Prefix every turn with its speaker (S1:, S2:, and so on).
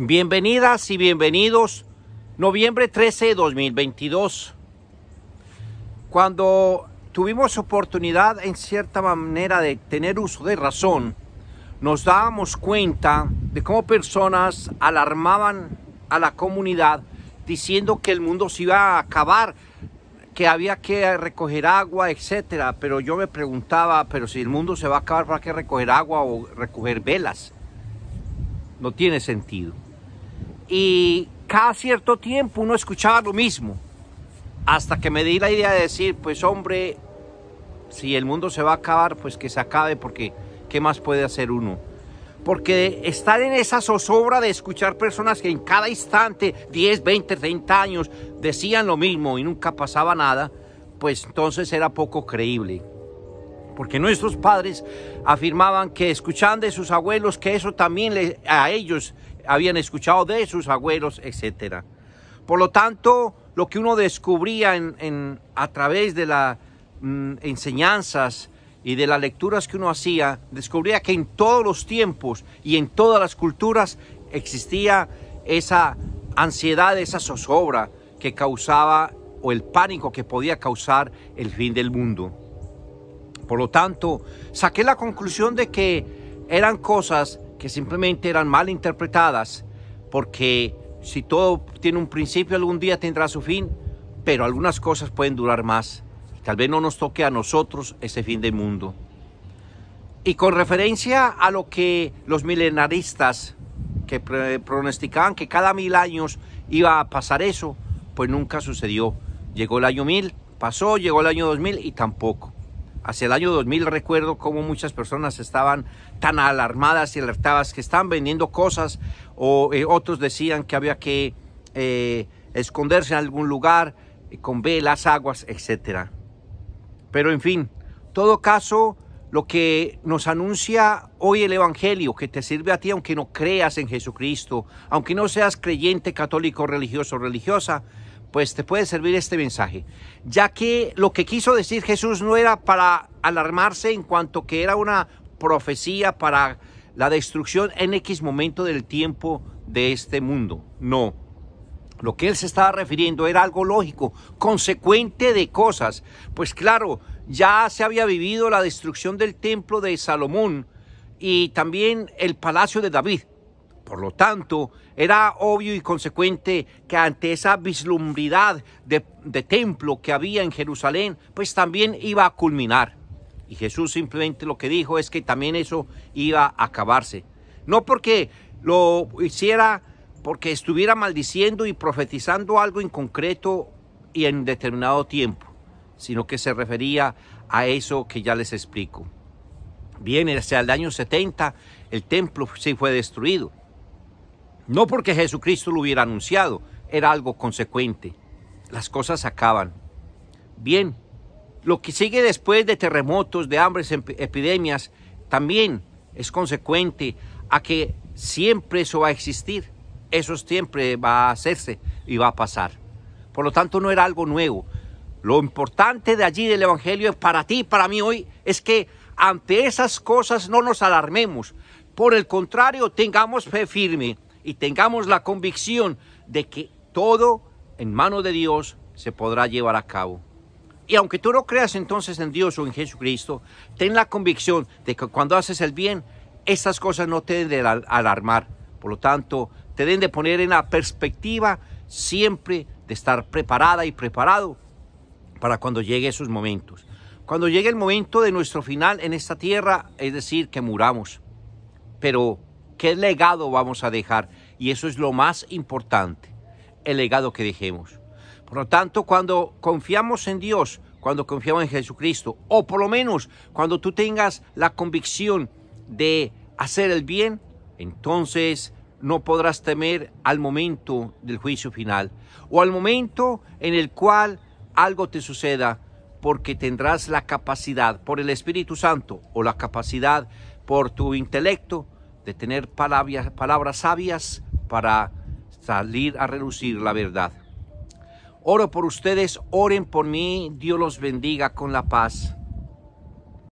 S1: Bienvenidas y bienvenidos. Noviembre 13 de 2022. Cuando tuvimos oportunidad en cierta manera de tener uso de razón, nos dábamos cuenta de cómo personas alarmaban a la comunidad diciendo que el mundo se iba a acabar, que había que recoger agua, etcétera. Pero yo me preguntaba, pero si el mundo se va a acabar, ¿para qué recoger agua o recoger velas? No tiene sentido y cada cierto tiempo uno escuchaba lo mismo. Hasta que me di la idea de decir, pues hombre, si el mundo se va a acabar, pues que se acabe, porque ¿qué más puede hacer uno? Porque estar en esa zozobra de escuchar personas que en cada instante, 10, 20, 30 años, decían lo mismo y nunca pasaba nada, pues entonces era poco creíble. Porque nuestros padres afirmaban que escuchaban de sus abuelos que eso también le a ellos habían escuchado de sus abuelos, etc. Por lo tanto, lo que uno descubría a través de las mm, enseñanzas y de las lecturas que uno hacía, descubría que en todos los tiempos y en todas las culturas existía esa ansiedad, esa zozobra que causaba o el pánico que podía causar el fin del mundo. Por lo tanto, saqué la conclusión de que eran cosas que simplemente eran mal interpretadas, porque si todo tiene un principio, algún día tendrá su fin, pero algunas cosas pueden durar más. tal vez no nos toque a nosotros ese fin del mundo. Y con referencia a lo que los milenaristas que pronosticaban que cada mil años iba a pasar eso, pues nunca sucedió. Llegó el año mil, pasó, llegó el año 2000 y tampoco. Hacia el año 2000 recuerdo cómo muchas personas estaban tan alarmadas y alertadas que estaban vendiendo cosas o eh, otros decían que había que eh, esconderse en algún lugar con velas, aguas, etc. Pero en fin, todo caso, lo que nos anuncia hoy el Evangelio, que te sirve a ti aunque no creas en Jesucristo, aunque no seas creyente católico, religioso o religiosa, pues te puede servir este mensaje, ya que lo que quiso decir Jesús no era para alarmarse en cuanto que era una profecía para la destrucción en X momento del tiempo de este mundo. No. Lo que él se estaba refiriendo era algo lógico, consecuente de cosas. Pues claro, ya se había vivido la destrucción del templo de Salomón y también el palacio de David. Por lo tanto, era obvio y consecuente que ante esa vislumbridad de, templo que había en Jerusalén, pues también iba a culminar. Y Jesús simplemente lo que dijo es que también eso iba a acabarse. No porque lo hiciera, porque estuviera maldiciendo y profetizando algo en concreto y en determinado tiempo, sino que se refería a eso que ya les explico. Bien, hacia el año 70 el templo sí fue destruido no porque Jesucristo lo hubiera anunciado, era algo consecuente. Las cosas acaban. Bien, lo que sigue después de terremotos, de hambres, epidemias, también es consecuente a que siempre eso va a existir. Eso siempre va a hacerse y va a pasar. Por lo tanto, no era algo nuevo. Lo importante de allí del Evangelio para ti y para mí hoy es que ante esas cosas no nos alarmemos. Por el contrario, tengamos fe firme y tengamos la convicción de que todo en mano de Dios se podrá llevar a cabo. Y aunque tú no creas entonces en Dios o en Jesucristo, ten la convicción de que cuando haces el bien, estas cosas no te deben de alarmar. Por lo tanto, te deben de poner en la perspectiva siempre de estar preparada y preparado para cuando llegue esos momentos. Cuando llegue el momento de nuestro final en esta tierra, es decir, que muramos. Pero, ¿qué legado vamos a dejar? Y eso es lo más importante, el legado que dejemos. Por lo tanto, cuando confiamos en Dios, cuando confiamos en Jesucristo, o por lo menos cuando tú tengas la convicción de hacer el bien, entonces no podrás temer al momento del juicio final o al momento en el cual algo te suceda, porque tendrás la capacidad por el Espíritu Santo o la capacidad por tu intelecto de tener palabras, palabras sabias para salir a relucir la verdad. Oro por ustedes, oren por mí, Dios los bendiga con la paz.